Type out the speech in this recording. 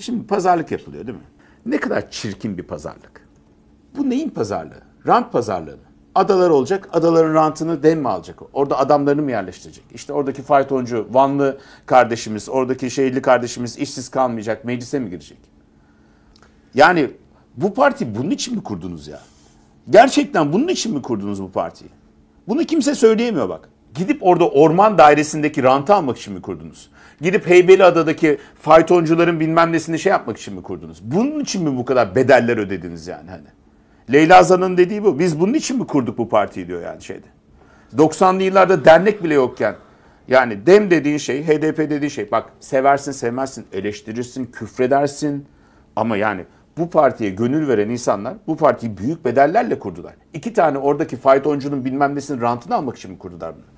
Şimdi pazarlık yapılıyor değil mi? Ne kadar çirkin bir pazarlık. Bu neyin pazarlığı? Rant pazarlığı mı? Adalar olacak, adaların rantını dem mi alacak? Orada adamlarını mı yerleştirecek? İşte oradaki faytoncu, Vanlı kardeşimiz, oradaki şehirli kardeşimiz işsiz kalmayacak, meclise mi girecek? Yani bu parti bunun için mi kurdunuz ya? Gerçekten bunun için mi kurdunuz bu partiyi? Bunu kimse söyleyemiyor bak. Gidip orada orman dairesindeki rantı almak için mi kurdunuz? Gidip Heybeliada'daki faytoncuların bilmem nesini şey yapmak için mi kurdunuz? Bunun için mi bu kadar bedeller ödediniz yani hani? Leyla Zan'ın dediği bu. Biz bunun için mi kurduk bu partiyi diyor yani şeyde. 90'lı yıllarda dernek bile yokken yani dem dediğin şey, HDP dediğin şey. Bak seversin sevmezsin, eleştirirsin, küfredersin. Ama yani bu partiye gönül veren insanlar bu partiyi büyük bedellerle kurdular. İki tane oradaki faytoncunun bilmem nesinin rantını almak için mi kurdular bunu?